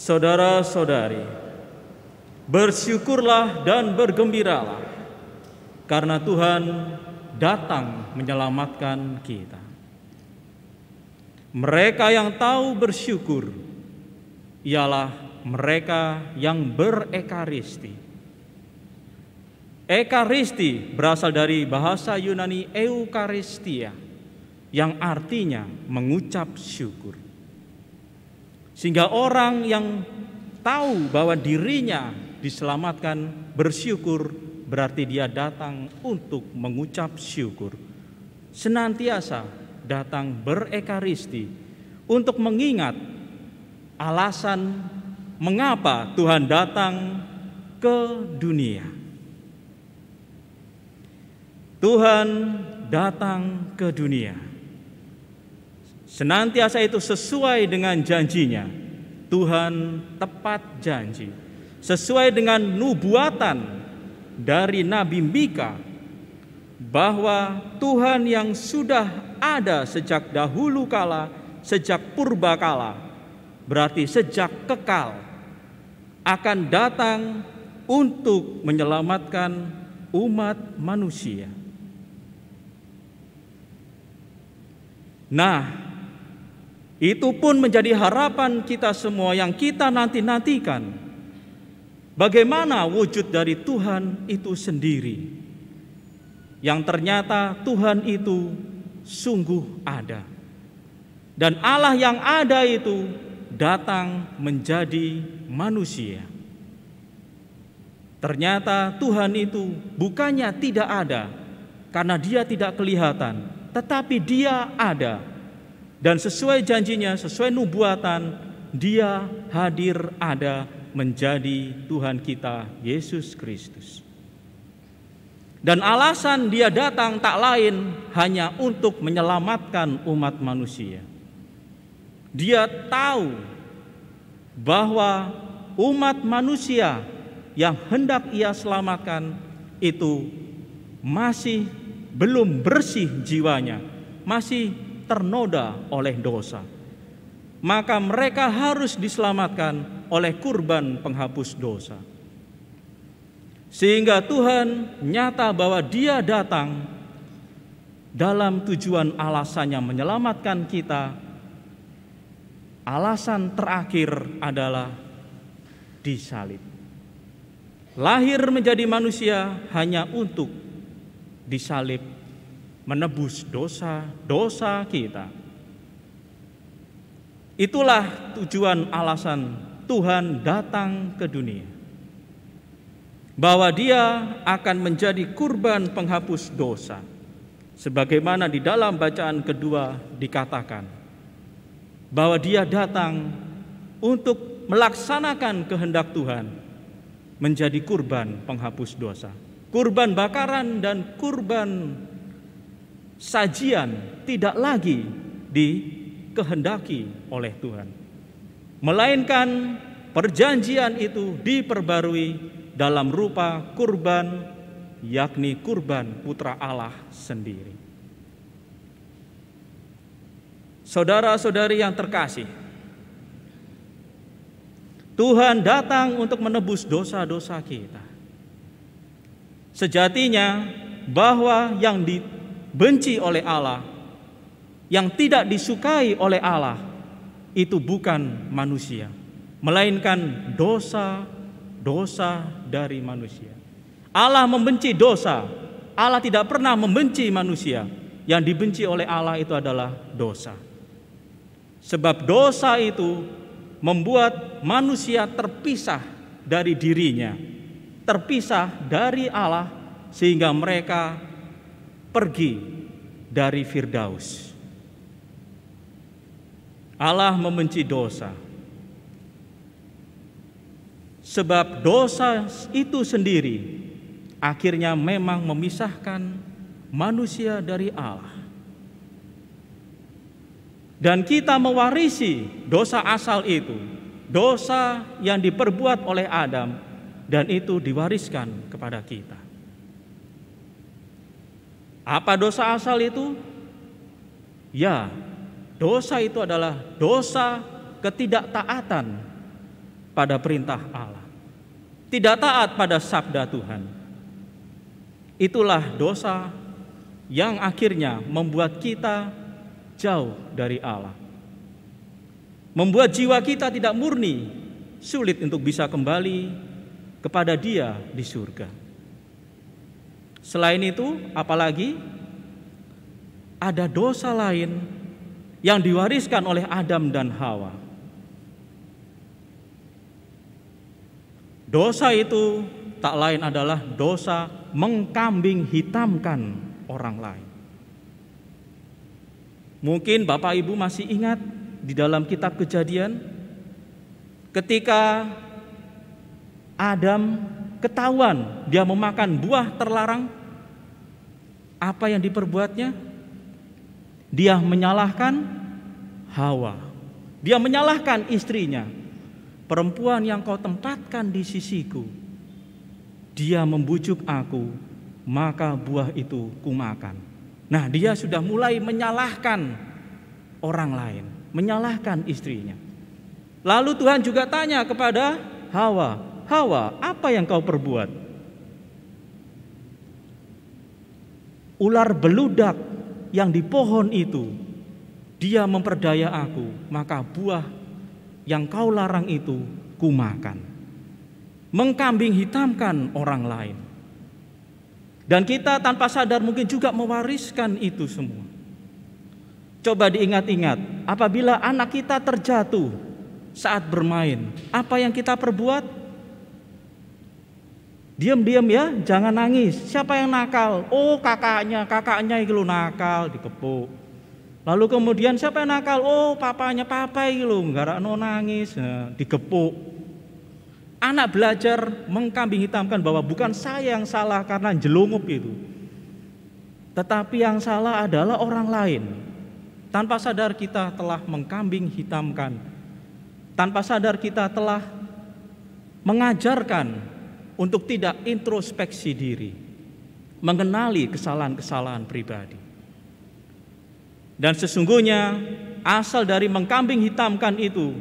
Saudara-saudari, bersyukurlah dan bergembiralah karena Tuhan datang menyelamatkan kita. Mereka yang tahu bersyukur ialah mereka yang berekaristi. Ekaristi berasal dari bahasa Yunani eukaristia ya, yang artinya mengucap syukur. Sehingga orang yang tahu bahwa dirinya diselamatkan bersyukur berarti dia datang untuk mengucap syukur. Senantiasa datang berekaristi untuk mengingat alasan mengapa Tuhan datang ke dunia. Tuhan datang ke dunia Senantiasa itu sesuai dengan janjinya. Tuhan tepat janji. Sesuai dengan nubuatan dari Nabi Mika bahwa Tuhan yang sudah ada sejak dahulu kala, sejak purba kala, berarti sejak kekal akan datang untuk menyelamatkan umat manusia. Nah, itu pun menjadi harapan kita semua yang kita nanti-nantikan. Bagaimana wujud dari Tuhan itu sendiri? Yang ternyata Tuhan itu sungguh ada. Dan Allah yang ada itu datang menjadi manusia. Ternyata Tuhan itu bukannya tidak ada, karena Dia tidak kelihatan, tetapi Dia ada dan sesuai janjinya, sesuai nubuatan, dia hadir ada menjadi Tuhan kita, Yesus Kristus. Dan alasan dia datang tak lain hanya untuk menyelamatkan umat manusia. Dia tahu bahwa umat manusia yang hendak ia selamatkan itu masih belum bersih jiwanya, masih ternoda oleh dosa. Maka mereka harus diselamatkan oleh kurban penghapus dosa. Sehingga Tuhan nyata bahwa dia datang dalam tujuan alasannya menyelamatkan kita. Alasan terakhir adalah disalib. Lahir menjadi manusia hanya untuk disalib menebus dosa-dosa kita. Itulah tujuan alasan Tuhan datang ke dunia. Bahwa dia akan menjadi kurban penghapus dosa. Sebagaimana di dalam bacaan kedua dikatakan. Bahwa dia datang untuk melaksanakan kehendak Tuhan. Menjadi kurban penghapus dosa. Kurban bakaran dan kurban sajian tidak lagi dikehendaki oleh Tuhan. Melainkan perjanjian itu diperbarui dalam rupa kurban yakni kurban putra Allah sendiri. Saudara-saudari yang terkasih, Tuhan datang untuk menebus dosa-dosa kita. Sejatinya bahwa yang di dibenci oleh Allah, yang tidak disukai oleh Allah, itu bukan manusia, melainkan dosa-dosa dari manusia. Allah membenci dosa, Allah tidak pernah membenci manusia. Yang dibenci oleh Allah itu adalah dosa. Sebab dosa itu membuat manusia terpisah dari dirinya, terpisah dari Allah sehingga mereka pergi dari Firdaus. Allah membenci dosa. Sebab dosa itu sendiri akhirnya memang memisahkan manusia dari Allah. Dan kita mewarisi dosa asal itu, dosa yang diperbuat oleh Adam dan itu diwariskan kepada kita. Apa dosa asal itu? Ya, dosa itu adalah dosa ketidaktaatan pada perintah Allah. Tidak taat pada sabda Tuhan. Itulah dosa yang akhirnya membuat kita jauh dari Allah. Membuat jiwa kita tidak murni, sulit untuk bisa kembali kepada Dia di surga. Selain itu, apalagi ada dosa lain yang diwariskan oleh Adam dan Hawa. Dosa itu tak lain adalah dosa mengkambing hitamkan orang lain. Mungkin Bapak Ibu masih ingat di dalam kitab Kejadian ketika Adam ketahuan dia memakan buah terlarang apa yang diperbuatnya? Dia menyalahkan Hawa. Dia menyalahkan istrinya. Perempuan yang kau tempatkan di sisiku. Dia membujuk aku, maka buah itu kumakan. Nah, dia sudah mulai menyalahkan orang lain, menyalahkan istrinya. Lalu Tuhan juga tanya kepada Hawa, "Hawa, apa yang kau perbuat?" ular beludak yang di pohon itu, dia memperdaya aku, maka buah yang kau larang itu kumakan. Mengkambing hitamkan orang lain. Dan kita tanpa sadar mungkin juga mewariskan itu semua. Coba diingat-ingat, apabila anak kita terjatuh saat bermain, apa yang kita perbuat? Diam-diam ya, jangan nangis. Siapa yang nakal? Oh kakaknya, kakaknya itu lo nakal, dikepuk. Lalu kemudian siapa yang nakal? Oh papanya, papa itu lo nggak no nangis, ya, dikepuk. Anak belajar mengkambing hitamkan bahwa bukan saya yang salah karena jelungup itu. Tetapi yang salah adalah orang lain. Tanpa sadar kita telah mengkambing hitamkan. Tanpa sadar kita telah mengajarkan untuk tidak introspeksi diri, mengenali kesalahan-kesalahan pribadi. Dan sesungguhnya asal dari mengkambing hitamkan itu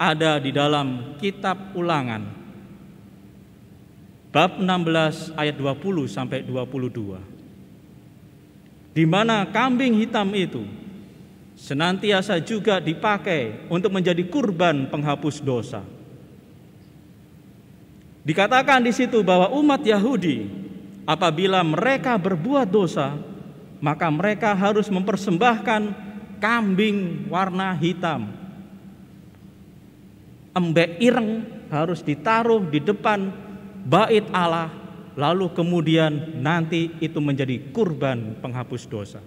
ada di dalam kitab ulangan bab 16 ayat 20 sampai 22. Di mana kambing hitam itu senantiasa juga dipakai untuk menjadi kurban penghapus dosa Dikatakan di situ bahwa umat Yahudi apabila mereka berbuat dosa, maka mereka harus mempersembahkan kambing warna hitam. Embek ireng harus ditaruh di depan bait Allah, lalu kemudian nanti itu menjadi kurban penghapus dosa.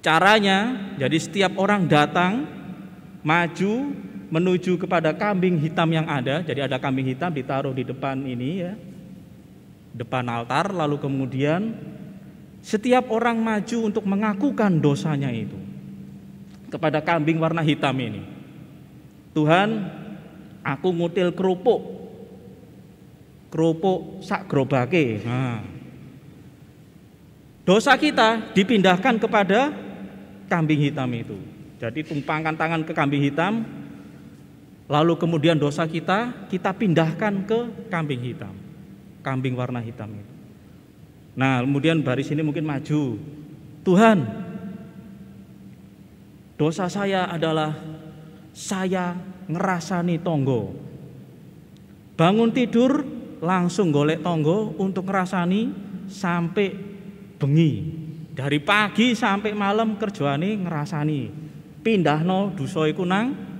Caranya, jadi setiap orang datang, maju, menuju kepada kambing hitam yang ada. Jadi ada kambing hitam ditaruh di depan ini ya. Depan altar lalu kemudian setiap orang maju untuk mengakukan dosanya itu kepada kambing warna hitam ini. Tuhan, aku ngutil kerupuk. Kerupuk sak grobake. Nah. Dosa kita dipindahkan kepada kambing hitam itu. Jadi tumpangkan tangan ke kambing hitam, Lalu kemudian dosa kita kita pindahkan ke kambing hitam. Kambing warna hitam itu. Nah, kemudian baris ini mungkin maju. Tuhan, dosa saya adalah saya ngerasani tonggo. Bangun tidur langsung golek tonggo untuk ngerasani sampai bengi. Dari pagi sampai malam ini ngerasani. Pindah no dusoy nang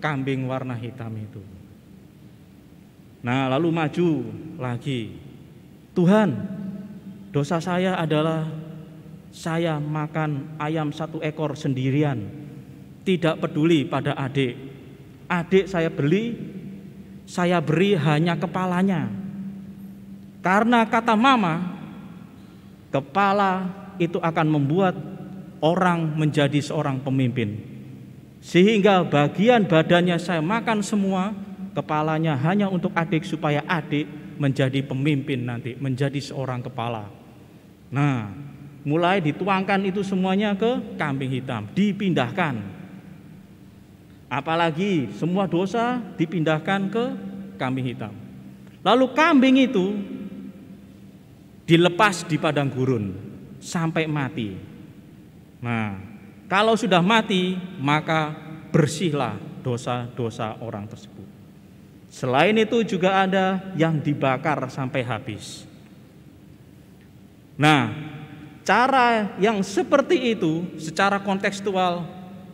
kambing warna hitam itu. Nah, lalu maju lagi. Tuhan, dosa saya adalah saya makan ayam satu ekor sendirian, tidak peduli pada adik. Adik saya beli, saya beri hanya kepalanya. Karena kata mama, kepala itu akan membuat orang menjadi seorang pemimpin. Sehingga bagian badannya saya makan semua, kepalanya hanya untuk adik supaya adik menjadi pemimpin nanti, menjadi seorang kepala. Nah, mulai dituangkan itu semuanya ke kambing hitam, dipindahkan. Apalagi semua dosa dipindahkan ke kambing hitam. Lalu kambing itu dilepas di padang gurun sampai mati. Nah, kalau sudah mati, maka bersihlah dosa-dosa orang tersebut. Selain itu juga ada yang dibakar sampai habis. Nah, cara yang seperti itu secara kontekstual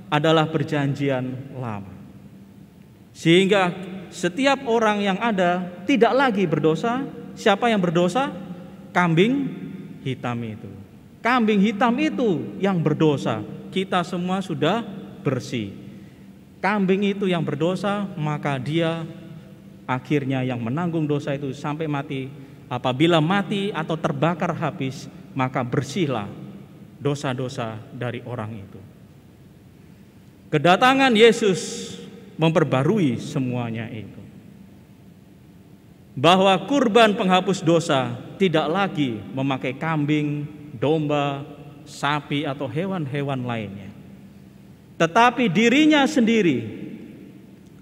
adalah perjanjian lama. Sehingga setiap orang yang ada tidak lagi berdosa. Siapa yang berdosa? Kambing hitam itu. Kambing hitam itu yang berdosa kita semua sudah bersih. Kambing itu yang berdosa, maka dia akhirnya yang menanggung dosa itu sampai mati. Apabila mati atau terbakar habis, maka bersihlah dosa-dosa dari orang itu. Kedatangan Yesus memperbarui semuanya itu. Bahwa kurban penghapus dosa tidak lagi memakai kambing, domba, sapi atau hewan-hewan lainnya. Tetapi dirinya sendiri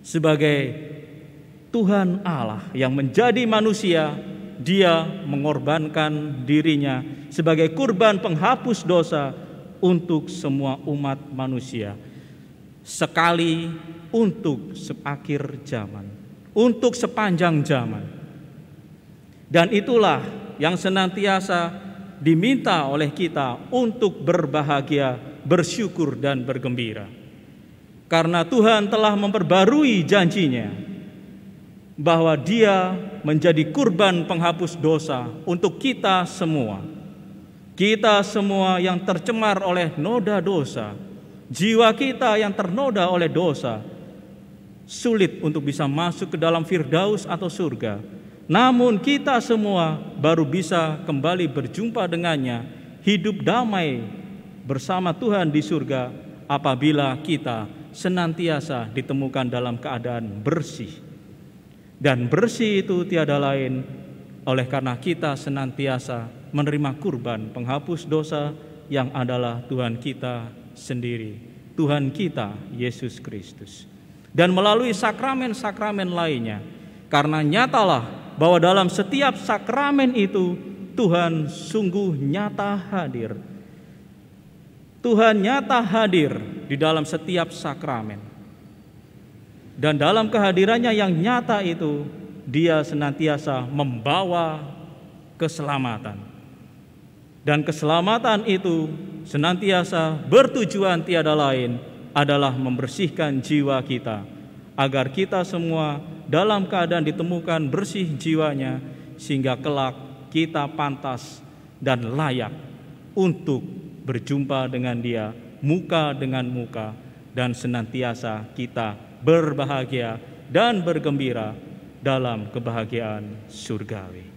sebagai Tuhan Allah yang menjadi manusia, dia mengorbankan dirinya sebagai kurban penghapus dosa untuk semua umat manusia. Sekali untuk seakhir zaman, untuk sepanjang zaman. Dan itulah yang senantiasa diminta oleh kita untuk berbahagia, bersyukur dan bergembira. Karena Tuhan telah memperbarui janjinya bahwa Dia menjadi kurban penghapus dosa untuk kita semua. Kita semua yang tercemar oleh noda dosa, jiwa kita yang ternoda oleh dosa, sulit untuk bisa masuk ke dalam firdaus atau surga namun kita semua baru bisa kembali berjumpa dengannya, hidup damai bersama Tuhan di surga apabila kita senantiasa ditemukan dalam keadaan bersih. Dan bersih itu tiada lain oleh karena kita senantiasa menerima kurban penghapus dosa yang adalah Tuhan kita sendiri, Tuhan kita Yesus Kristus. Dan melalui sakramen-sakramen lainnya, karena nyatalah bahwa dalam setiap sakramen itu Tuhan sungguh nyata hadir. Tuhan nyata hadir di dalam setiap sakramen. Dan dalam kehadirannya yang nyata itu, dia senantiasa membawa keselamatan. Dan keselamatan itu senantiasa bertujuan tiada lain adalah membersihkan jiwa kita agar kita semua dalam keadaan ditemukan bersih jiwanya sehingga kelak kita pantas dan layak untuk berjumpa dengan Dia muka dengan muka dan senantiasa kita berbahagia dan bergembira dalam kebahagiaan surgawi.